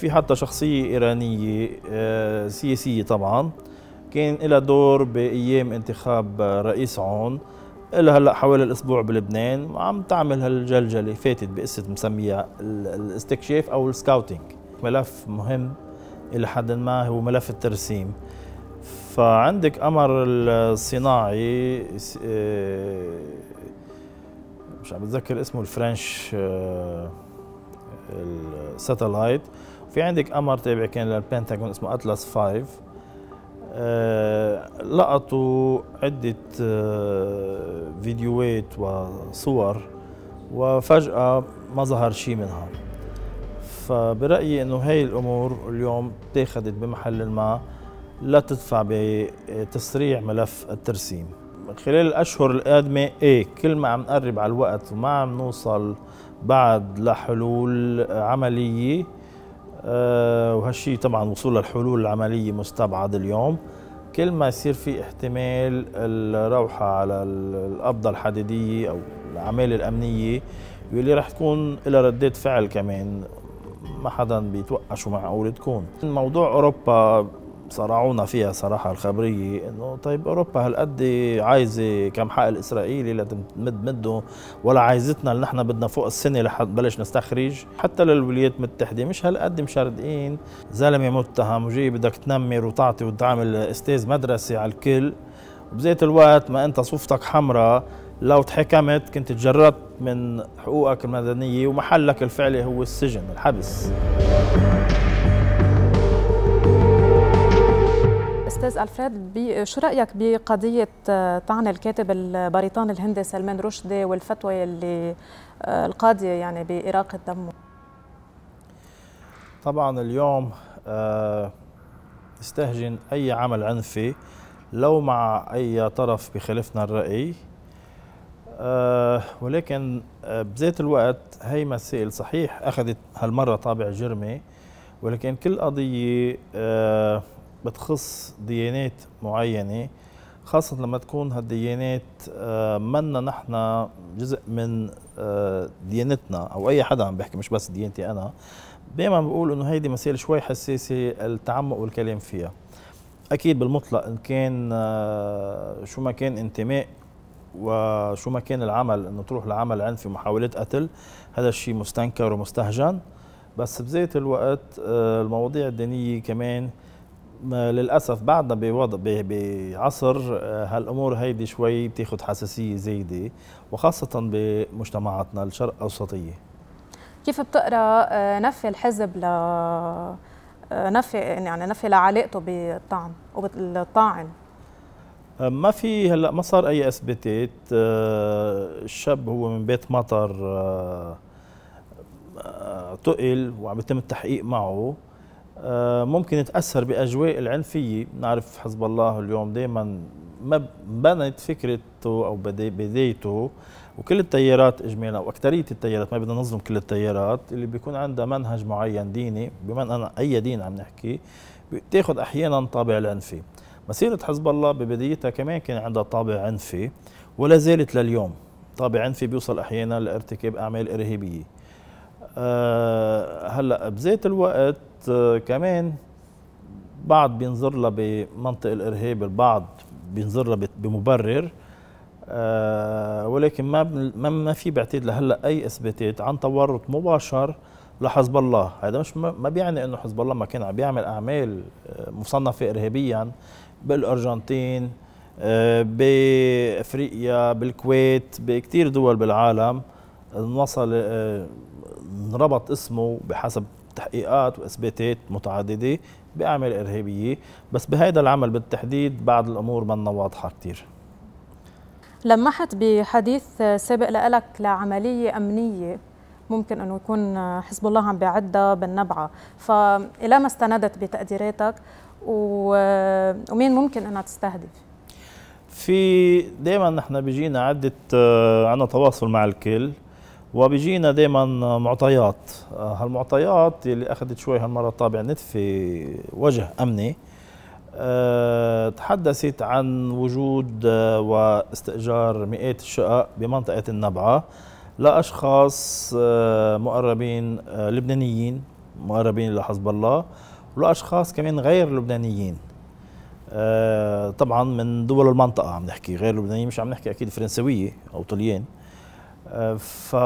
في حتى شخصية إيرانية آه، سياسية طبعا كان لها دور بأيام انتخاب آه، رئيس عون إلها هلا حوالي الأسبوع بلبنان عم تعمل هالجلجلة فاتت بقصة مسميها الاستكشاف أو السكاوتينج ملف مهم إلى حد ما هو ملف الترسيم فعندك أمر الصناعي آه، مش عم بتذكر اسمه الفرنش الساتلايت في عندك قمر تابع كان للبنتاغون اسمه أتلاس 5 آه، لقطوا عدة آه، فيديوهات وصور وفجأة ما ظهر شيء منها فبرأيي أنه هاي الأمور اليوم اتاخدت بمحل ما لا تدفع بتسريع ملف الترسيم خلال الأشهر القادمة إيه كل ما عم نقرب على الوقت وما عم نوصل بعد لحلول عملية آه، وهالشيء طبعا وصول الحلول العمليه مستبعد اليوم كل ما يصير في احتمال الروحه على القبضه الحديديه او الاعمال الامنيه واللي رح تكون لها ردات فعل كمان ما حدا بيتوقع شو معقول تكون موضوع اوروبا صرعونا فيها صراحه الخبريه انه طيب اوروبا هالقد عايزه كم حقل اسرائيلي لتمد مده ولا عايزتنا اللي نحن بدنا فوق السنه لحد نبلش نستخرج حتى للولايات المتحده مش هالقد مشردقين زلمه متهم وجاي بدك تنمر وتعطي وتعمل استاذ مدرسه على الكل وبذات الوقت ما انت صفتك حمراء لو تحكمت كنت تجردت من حقوقك المدنيه ومحلك الفعلي هو السجن الحبس استاذ الفريد شو رايك بقضيه آه، طعن الكاتب البريطاني الهندي سلمان رشدي والفتوى اللي آه، القاضيه يعني باراقه دمه طبعا اليوم استهجن آه، اي عمل عنفي لو مع اي طرف بخلفنا الراي ولكن بذات الوقت هي مسائل صحيح اخذت هالمره طابع جرمي ولكن كل قضيه بتخص ديانات معينة خاصة لما تكون هالديانات آه، منا نحن جزء من آه، ديانتنا أو أي حدا عم بحكي مش بس ديانتي أنا دائما بقول إنه هيدي مسائل شوي حساسة التعمق والكلام فيها أكيد بالمطلق إن كان آه، شو ما كان انتماء وشو ما كان العمل إنه تروح لعمل عنفي ومحاولات قتل هذا الشيء مستنكر ومستهجن بس بذات الوقت المواضيع الدينية كمان للاسف بعدنا بوضع بعصر آه، هالامور هيدي شوي بتاخذ حساسيه زايده وخاصه بمجتمعاتنا الشرق اوسطيه كيف بتقرا آه، نفي الحزب ل آه، نفي يعني نفي لعلاقته بالطعن وبالطاعن ما في هلا ما صار اي اثباتات الشاب هو من بيت مطر تقل وعم يتم التحقيق معه آه، ممكن يتاثر باجواء العنفيه نعرف حزب الله اليوم دائما ما بنت فكرته او بدايته وكل التيارات اجمالا واكثريه التيارات ما بدنا نظلم كل التيارات اللي بيكون عندها منهج معين ديني بما أنا اي دين عم نحكي بتاخذ احيانا طابع العنفي مسيره حزب الله ببدايتها كمان كان عندها طابع عنفي ولا زالت لليوم طابع عنفي بيوصل احيانا لارتكاب اعمال ارهابيه آه، هلا بذات الوقت آه، كمان بعض بينظر لها بمنطق الارهاب البعض بينظر لها بمبرر آه، ولكن ما ما في بعتقد لهلا اي اثباتات عن تورط مباشر لحزب الله هذا مش ما بيعني انه حزب الله ما كان عم بيعمل اعمال مصنفه ارهابيا بالارجنتين بافريقيا بالكويت بكثير دول بالعالم نوصل انربط آه، اسمه بحسب تحقيقات واثباتات متعدده باعمال ارهابيه بس بهذا العمل بالتحديد بعض الامور منا واضحه كثير لمحت بحديث آه، سابق لك لعمليه امنيه ممكن انه يكون آه، حزب الله عم بيعدها بالنبعه فالى ما استندت بتقديراتك ومين ممكن انها تستهدف في دائما نحن بيجينا عده عنا تواصل مع الكل وبيجينا دائما معطيات آه، هالمعطيات اللي اخذت شوي هالمره طابع نتفي وجه امني آه، تحدثت عن وجود آه، واستئجار مئات الشقق بمنطقه النبعه لاشخاص مقربين لبنانيين مقربين لحزب الله ولاشخاص كمان غير لبنانيين طبعا من دول المنطقه عم نحكي غير لبنانيين مش عم نحكي اكيد فرنسويه او طليان فهذا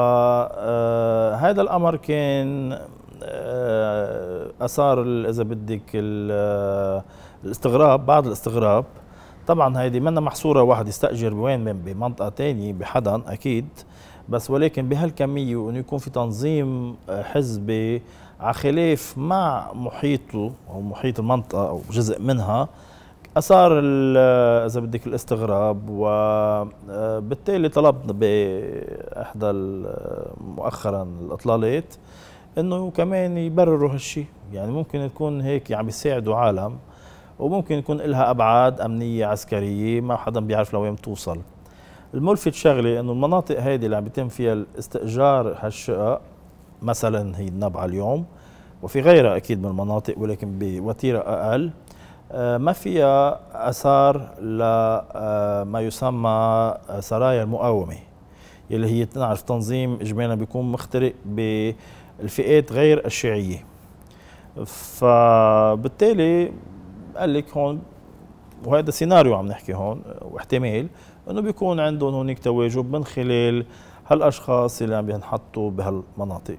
آه، الامر كان آه، اثار اذا بدك آه، الاستغراب بعض الاستغراب طبعا هيدي منا محصوره واحد يستاجر بوين من بمنطقه ثانيه بحدا اكيد بس ولكن بهالكميه وانه يكون في تنظيم حزبي على خلاف مع محيطه او محيط المنطقه او جزء منها اثار اذا بدك الاستغراب وبالتالي آه، طلبنا باحدى آه، مؤخرا الاطلالات انه كمان يبرروا هالشيء يعني ممكن تكون هيك عم يعني يساعدوا عالم وممكن يكون لها ابعاد امنيه عسكريه ما حدا بيعرف لوين توصل الملفت شغله انه المناطق هيدي اللي عم بيتم فيها الاستئجار هالشقق مثلا هي النبعه اليوم وفي غيرها اكيد من المناطق ولكن بوتيره اقل آه، ما فيها اثار لما آه، يسمى آه، سرايا المقاومه اللي هي تنعرف تنظيم اجمالا بيكون مخترق بالفئات غير الشيعيه فبالتالي قال لك هون وهذا سيناريو عم نحكي هون واحتمال انه بيكون عندهم هناك تواجد من خلال هالاشخاص اللي عم ينحطوا بهالمناطق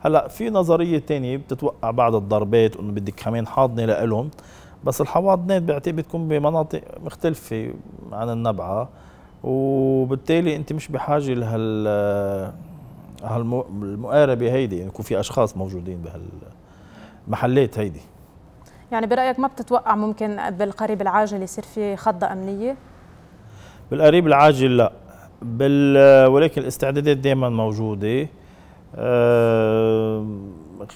هلا في نظريه ثانيه بتتوقع بعد الضربات انه بدك كمان حاضنه لهم بس الحواضنات بعتقد بتكون بمناطق مختلفة عن النبعة وبالتالي انت مش بحاجة لهال هالمقاربة هيدي يعني يكون في اشخاص موجودين بهالمحلات هيدي يعني برأيك ما بتتوقع ممكن بالقريب العاجل يصير في خضة أمنية؟ بالقريب العاجل لا بال ولكن الاستعدادات دائما موجوده آه،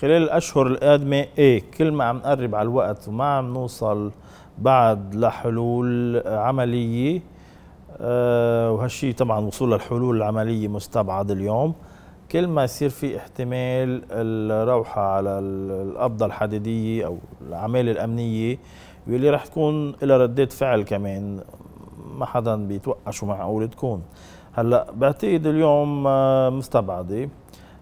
خلال الأشهر القادمة إيه كل ما عم نقرب على الوقت وما عم نوصل بعد لحلول عملية آه، وهالشيء طبعا وصول الحلول العملية مستبعد اليوم كل ما يصير في احتمال الروحة على القبضة الحديدية أو الأعمال الأمنية واللي رح تكون لها ردات فعل كمان ما حدا بيتوقع شو معقول تكون هلا بعتقد اليوم آه، مستبعده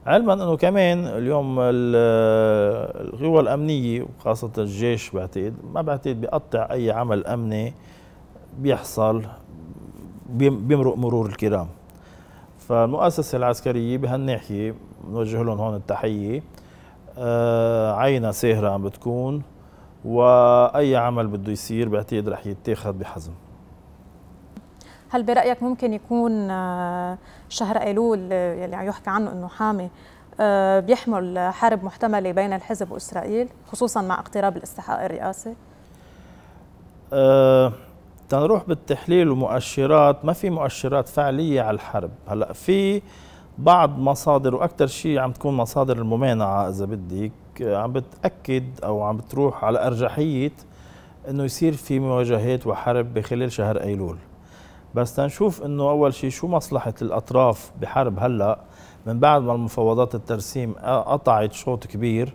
علما انه كمان اليوم القوى الامنيه وخاصه الجيش بعتقد ما بعتقد بيقطع اي عمل امني بيحصل بيمرق مرور الكرام فالمؤسسه العسكريه بهالناحيه بنوجه لهم هون التحيه آه، عينها ساهره عم بتكون واي عمل بده يصير بعتقد رح يتاخذ بحزم هل برأيك ممكن يكون آه، شهر أيلول آه، يلي يعني عم يحكى عنه أنه حامي آه، بيحمل حرب محتملة بين الحزب وإسرائيل خصوصا مع اقتراب الاستحقاق الرئاسي؟ أه تنروح بالتحليل ومؤشرات ما في مؤشرات فعلية على الحرب هلأ في بعض مصادر وأكثر شيء عم تكون مصادر الممانعة إذا بدك عم بتأكد أو عم بتروح على أرجحية أنه يصير في مواجهات وحرب بخلال شهر أيلول بس تنشوف انه اول شيء شو مصلحه الاطراف بحرب هلا من بعد ما المفاوضات الترسيم قطعت شوط كبير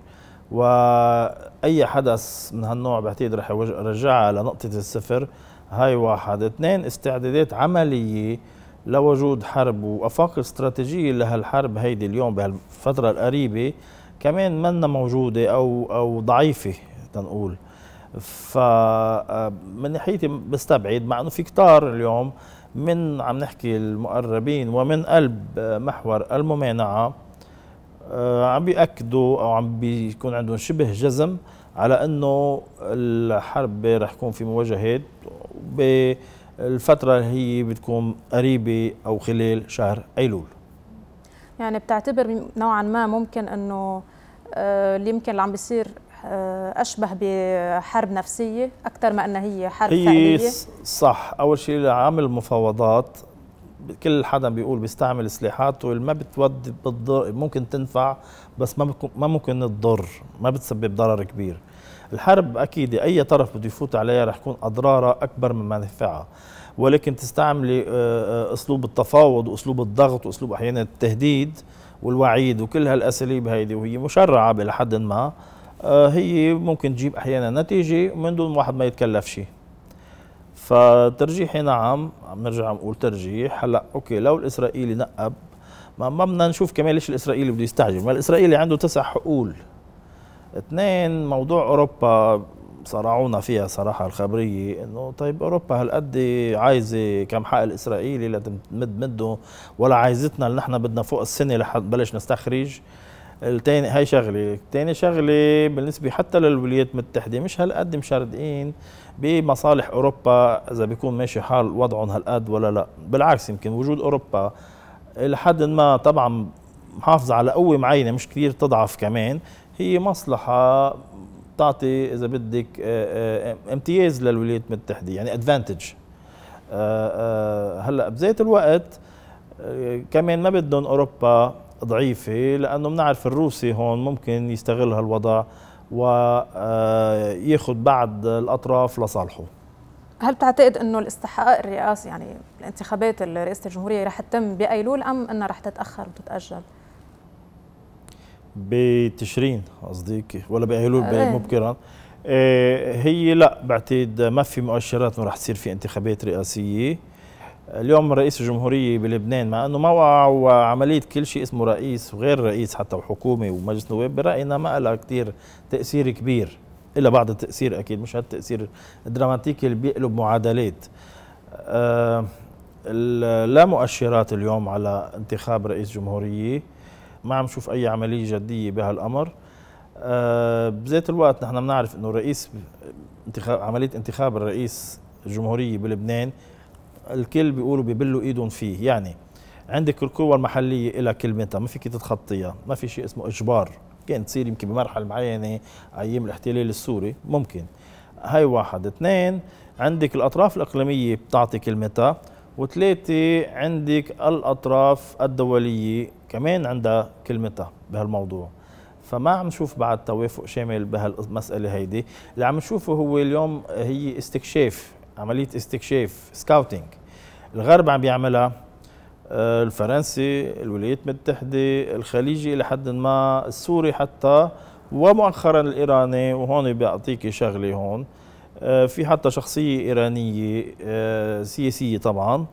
واي حدث من هالنوع بعتقد رح يرجعها لنقطه الصفر هاي واحد اثنين استعدادات عمليه لوجود حرب وافاق استراتيجيه لهالحرب هيدي اليوم بهالفتره القريبه كمان منا موجوده او او ضعيفه تنقول فمن آه، ناحيتي بستبعد مع انه في كتار اليوم من عم نحكي المقربين ومن قلب محور الممانعه آه، عم بيأكدوا او عم بيكون عندهم شبه جزم على انه الحرب رح يكون في مواجهات بالفتره اللي هي بتكون قريبه او خلال شهر ايلول يعني بتعتبر نوعا ما ممكن انه آه، اللي يمكن اللي عم بيصير آه، اشبه بحرب نفسيه اكثر ما انها هي حرب هي فعليه صح اول شيء عامل مفاوضات كل حدا بيقول بيستعمل سلاحاته اللي ما بتود بتضر ممكن تنفع بس ما ما ممكن تضر ما بتسبب ضرر كبير الحرب اكيد اي طرف بده يفوت عليها رح يكون اضرارها اكبر من منفعها ولكن تستعملي آه، آه، اسلوب التفاوض واسلوب الضغط واسلوب احيانا التهديد والوعيد وكل هالاساليب هيدي وهي مشرعه الى حد ما آه، هي ممكن تجيب احيانا نتيجه من دون واحد ما يتكلف شيء فترجيحي نعم بنرجع نقول ترجيح هلا اوكي لو الاسرائيلي نقب ما ما بدنا نشوف كمان ليش الاسرائيلي بده يستعجل ما الاسرائيلي عنده تسع حقول اثنين موضوع اوروبا صرعونا فيها صراحه الخبريه انه طيب اوروبا هالقد عايزه كم حق الاسرائيلي لتمد مده ولا عايزتنا اللي نحن بدنا فوق السنه لحد بلش نستخرج التاني هاي شغله تاني شغله بالنسبه حتى للولايات المتحده مش هالقد مشردين بمصالح اوروبا اذا بيكون ماشي حال وضعهم هالقد ولا لا بالعكس يمكن وجود اوروبا لحد ما طبعا محافظه على قوه معينه مش كثير تضعف كمان هي مصلحه تعطي اذا بدك آه، آه، امتياز للولايات المتحده يعني ادفانتج آه، هلا بذات الوقت كمان ما بدهم اوروبا ضعيفة لأنه بنعرف الروسي هون ممكن يستغل هالوضع وياخذ آه، بعض الأطراف لصالحه هل بتعتقد انه الاستحقاق الرئاسي يعني الانتخابات رئاسه الجمهوريه رح تتم بايلول ام انها رح تتاخر وتتاجل؟ بتشرين قصديك ولا بايلول آه إيه. مبكرا آه، هي لا بعتقد ما في مؤشرات انه رح تصير في انتخابات رئاسيه اليوم رئيس الجمهورية بلبنان مع أنه ما وعملية كل شيء اسمه رئيس وغير رئيس حتى وحكومة ومجلس نواب برأينا ما لها كتير تأثير كبير إلا بعض التأثير أكيد مش هالتأثير الدراماتيكي اللي بيقلب معادلات أه لا مؤشرات اليوم على انتخاب رئيس جمهورية ما عم نشوف أي عملية جدية بهالأمر أه بذات الوقت نحن بنعرف أنه رئيس انتخاب عملية انتخاب الرئيس الجمهورية بلبنان الكل بيقولوا ببلوا ايدهم فيه يعني عندك القوى المحلية لها كلمتها ما فيك تتخطيها ما في شيء اسمه إجبار كان تصير يمكن بمرحلة معينة أيام الاحتلال السوري ممكن هاي واحد اثنين عندك الأطراف الإقليمية بتعطي كلمتها وثلاثة عندك الأطراف الدولية كمان عندها كلمتها بهالموضوع فما عم نشوف بعد توافق شامل بهالمسألة هيدي اللي عم نشوفه هو اليوم هي استكشاف عملية استكشاف سكاوتينج الغرب عم بيعملها آه، الفرنسي الولايات المتحدة الخليجي إلى حد ما السوري حتى ومؤخرا الإيراني وهون بيعطيكي شغلة هون آه، في حتى شخصية إيرانية آه، سياسية طبعا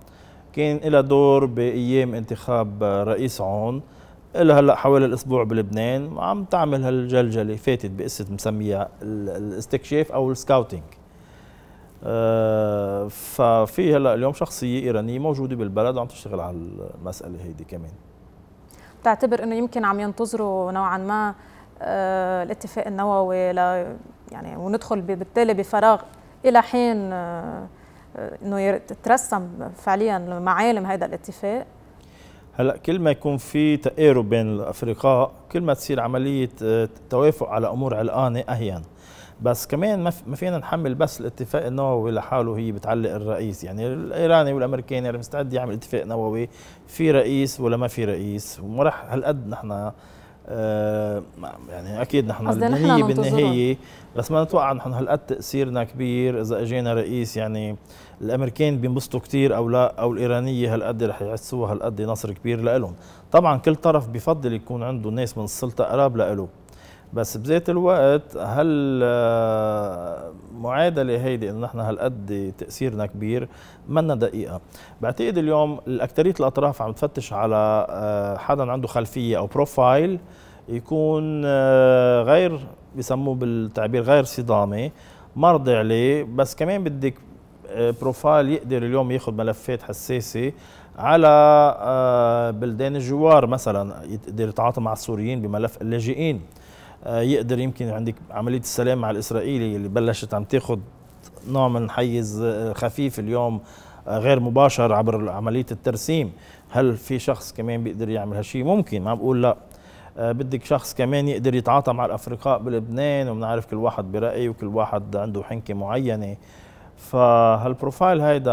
كان لها دور بأيام انتخاب رئيس عون لها هلا حوالي الاسبوع بلبنان عم تعمل هالجلجله فاتت بقصه مسميها الاستكشاف او السكاوتينج آه، ففي هلا اليوم شخصيه ايرانيه موجوده بالبلد وعم تشتغل على المساله هيدي كمان بتعتبر انه يمكن عم ينتظروا نوعا ما آه، الاتفاق النووي ل يعني وندخل بالتالي بفراغ الى حين آه، انه تترسم فعليا معالم هذا الاتفاق هلا كل ما يكون في تقارب بين الافرقاء كل ما تصير عمليه توافق على امور علقانه اهين بس كمان ما فينا نحمل بس الاتفاق النووي لحاله هي بتعلق الرئيس يعني الايراني والامريكاني يعني مستعد يعمل اتفاق نووي في رئيس ولا ما في رئيس وما راح هالقد نحن آه، يعني اكيد نحن بالنهايه بالنهايه بس ما نتوقع نحن هالقد تاثيرنا كبير اذا اجينا رئيس يعني الامريكان بينبسطوا كثير او لا او الايرانيه هالقد رح يحسوها هالقد نصر كبير لهم طبعا كل طرف بفضل يكون عنده ناس من السلطه قراب له بس بذات الوقت هل آه، معادله هيدي انه نحن هالقد تاثيرنا كبير منا دقيقه بعتقد اليوم الاكثريه الاطراف عم تفتش على آه، حدا عنده خلفيه او بروفايل يكون آه، غير بسموه بالتعبير غير صدامي مرضي عليه بس كمان بدك بروفايل يقدر اليوم ياخذ ملفات حساسه على بلدان الجوار مثلا يقدر يتعاطى مع السوريين بملف اللاجئين آه، يقدر يمكن عندك عمليه السلام مع الاسرائيلي اللي بلشت عم تاخذ نوع من حيز آه، خفيف اليوم آه، غير مباشر عبر عمليه الترسيم هل في شخص كمان بيقدر يعمل هالشيء ممكن ما بقول لا بدك شخص كمان يقدر يتعاطى مع الافرقاء بلبنان وبنعرف كل واحد برايه وكل واحد عنده حنكه معينه فهالبروفايل هيدا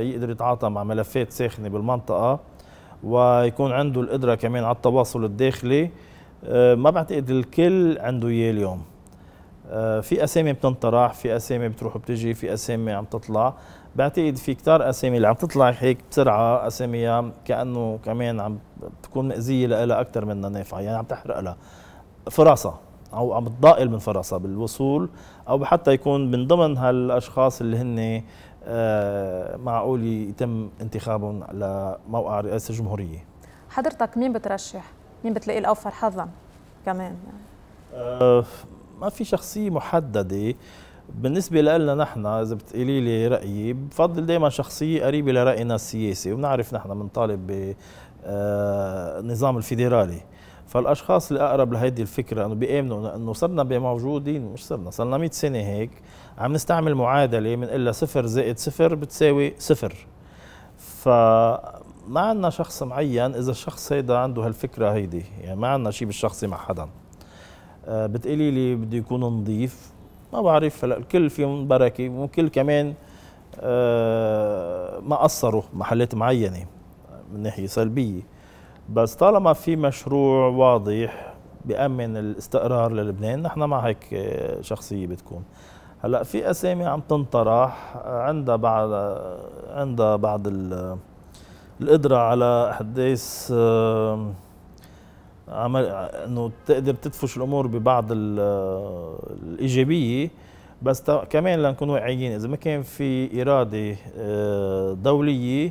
يقدر يتعاطى مع ملفات ساخنه بالمنطقه ويكون عنده القدره كمان على التواصل الداخلي آه، ما بعتقد الكل عنده اياه اليوم آه، في اسامي بتنطرح في اسامي بتروح وبتجي في اسامي عم تطلع بعتقد في كتار اسامي اللي عم تطلع هيك بسرعه اسامي كانه كمان عم تكون مأذيه لها اكثر منها نافعه يعني عم تحرق لها فرصها او عم تضائل من فرصها بالوصول او حتى يكون من ضمن هالاشخاص اللي هن آه، معقول يتم انتخابهم لموقع رئاسه الجمهوريه حضرتك مين بترشح مين بتلاقي الاوفر حظا كمان يعني. آه، ما في شخصيه محدده بالنسبه لنا نحن اذا بتقولي لي رايي بفضل دائما شخصيه قريبه لراينا السياسي وبنعرف نحن بنطالب ب النظام آه، الفيدرالي فالاشخاص اللي اقرب لهيدي الفكره انه بيامنوا انه صرنا موجودين مش صرنا صرنا 100 سنه هيك عم نستعمل معادله من الا صفر زائد صفر بتساوي صفر ف ما عندنا شخص معين اذا الشخص هيدا عنده هالفكره هيدي يعني ما عندنا شيء بالشخصي مع حدا بتقلي آه، بتقولي لي بده يكون نظيف ما بعرف هلا الكل فيهم بركه والكل كمان آه، ما قصروا محلات معينه من ناحيه سلبيه بس طالما في مشروع واضح بأمن الاستقرار للبنان نحن مع هيك آه، شخصيه بتكون هلا في اسامي عم تنطرح عندها بعض عندها بعض ال القدره على احداث عمل انه تقدر تدفش الامور ببعض آه، الايجابيه بس كمان لنكون واقعيين اذا ما كان في اراده آه، دوليه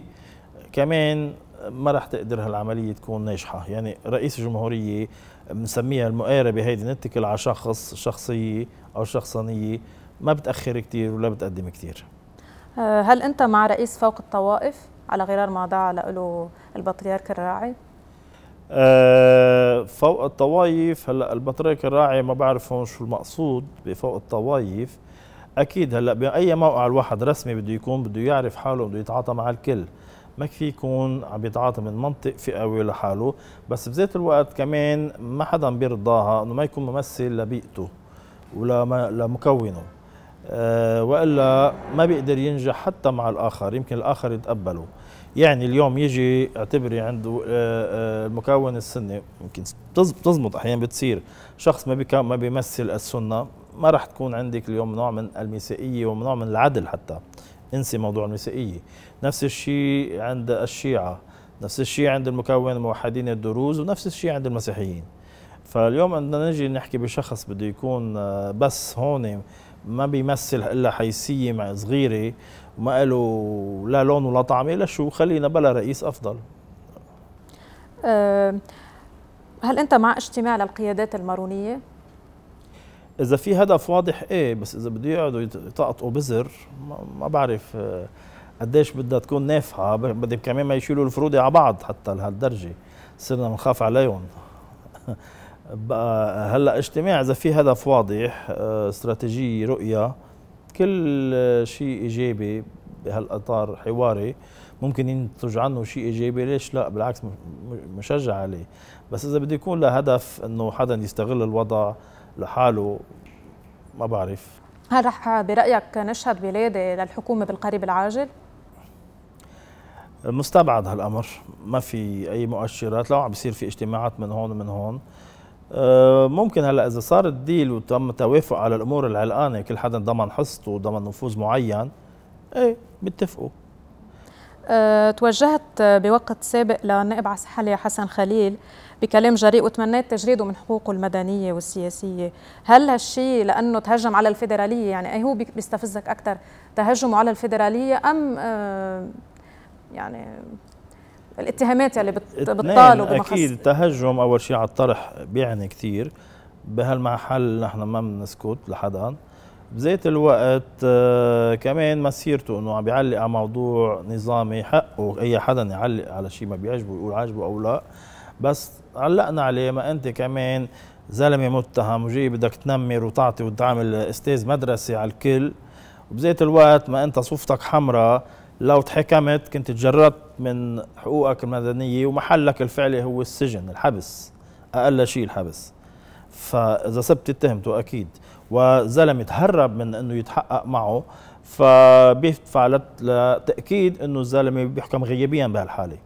كمان ما راح تقدر هالعمليه تكون ناجحه يعني رئيس الجمهوريه بنسميها المقاربه هيدي نتكل على شخص شخصيه او شخصانيه ما بتاخر كثير ولا بتقدم كثير آه، هل انت مع رئيس فوق الطوائف على غرار ما دعا له البطريرك الراعي أه فوق الطوايف هلا البطريرك الراعي ما بعرف هون شو المقصود بفوق الطوايف اكيد هلا باي موقع الواحد رسمي بده يكون بده يعرف حاله بده يتعاطى مع الكل ما في يكون عم يتعاطى من منطق فئوي لحاله بس بذات الوقت كمان ما حدا بيرضاها انه ما يكون ممثل لبيئته ولا لمكونه أه والا ما بيقدر ينجح حتى مع الاخر يمكن الاخر يتقبله يعني اليوم يجي اعتبري عنده آه، آه، المكون السني يمكن بتزبط احيانا بتصير شخص ما ما بيمثل السنه ما راح تكون عندك اليوم نوع من الميثاقيه ونوع من العدل حتى انسي موضوع الميثاقيه نفس الشيء عند الشيعه نفس الشيء عند المكون الموحدين الدروز ونفس الشيء عند المسيحيين فاليوم عندنا نجي نحكي بشخص بده يكون آه، بس هون ما بيمثل الا حيثيه صغيره وما له لا لون ولا طعم الا شو خلينا بلا رئيس افضل أه هل انت مع اجتماع للقيادات المارونيه اذا في هدف واضح ايه بس اذا بده يقعدوا يطقطقوا بزر ما بعرف أه، قديش بدها تكون نافعه بدهم كمان ما يشيلوا الفروده على بعض حتى لهالدرجه صرنا بنخاف عليهم هلا اجتماع اذا في هدف واضح آه، استراتيجيه رؤيه كل شيء ايجابي بهالاطار حواري ممكن ينتج عنه شيء ايجابي ليش لا بالعكس مشجع عليه بس اذا بده يكون لهدف انه حدا يستغل الوضع لحاله ما بعرف هل رح برايك نشهد ولاده للحكومه بالقريب العاجل مستبعد هالامر ما في اي مؤشرات لو عم بيصير في اجتماعات من هون ومن هون آه، ممكن هلا اذا صار الديل وتم توافق على الامور العلقانه كل حدا ضمن حصته وضمن نفوذ معين ايه بيتفقوا أه، توجهت بوقت سابق للنائب على الصحه حسن خليل بكلام جريء وتمنيت تجريده من حقوقه المدنيه والسياسيه، هل هالشيء لانه تهجم على الفيدراليه يعني اي هو بيستفزك اكثر تهجمه على الفيدراليه ام أه يعني الاتهامات اللي بتطالوا بمخصص اكيد التهجم اول شيء على الطرح بيعني كثير بهالمحل نحن ما بنسكت لحدا بذات الوقت آه كمان مسيرته انه عم بيعلق على موضوع نظامي حقه اي حدا يعلق على شيء ما بيعجبه يقول عجبه او لا بس علقنا عليه ما انت كمان زلمه متهم وجاي بدك تنمر وتعطي وتعمل استاذ مدرسه على الكل وبذات الوقت ما انت صفتك حمراء لو تحكمت كنت تجردت من حقوقك المدنية ومحلك الفعلي هو السجن الحبس أقل شيء الحبس فإذا سبت اتهمته أكيد وزلم تهرب من أنه يتحقق معه فبيدفع لتأكيد أنه الزلمة بيحكم غيابيا بهالحالة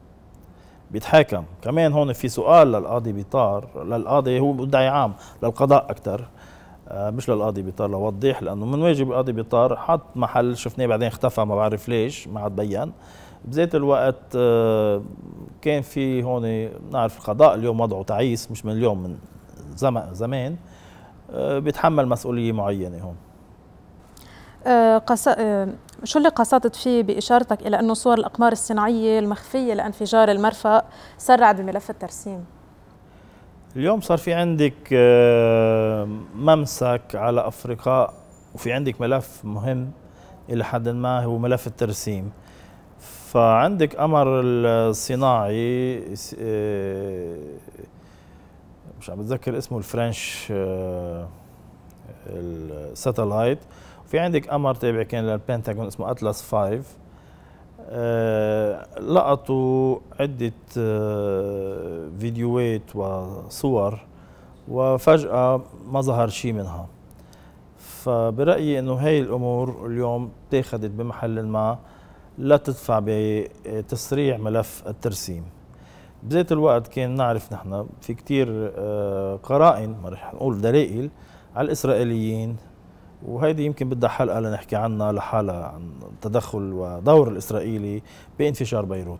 بيتحاكم كمان هون في سؤال للقاضي بيطار للقاضي هو مدعي عام للقضاء أكثر آه، مش للقاضي بيطار لوضح لانه من واجب القاضي بيطار حط محل شفناه بعدين اختفى ما بعرف ليش ما عاد بين بذات الوقت آه، كان في هون نعرف القضاء اليوم وضعه تعيس مش من اليوم من زمان زمان آه، بيتحمل مسؤوليه معينه هون قص... شو اللي قصدت فيه باشارتك الى انه صور الاقمار الصناعيه المخفيه لانفجار المرفأ سرعت بملف الترسيم؟ اليوم صار في عندك آه، ممسك على افرقاء وفي عندك ملف مهم الى حد ما هو ملف الترسيم فعندك امر الصناعي آه، مش عم بتذكر اسمه الفرنش آه، الساتلايت وفي عندك امر تابع كان للبنتاغون اسمه اتلاس 5 آه، لقطوا عدة آه، فيديوهات وصور وفجأة ما ظهر شيء منها فبرأيي أنه هاي الأمور اليوم تاخدت بمحل ما لا تدفع بتسريع ملف الترسيم بذات الوقت كان نعرف نحن في كتير آه، قرائن ما رح نقول دلائل على الإسرائيليين وهيدي يمكن بدها حلقه لنحكي عنها لحالها عن التدخل ودور الاسرائيلي بانفجار بيروت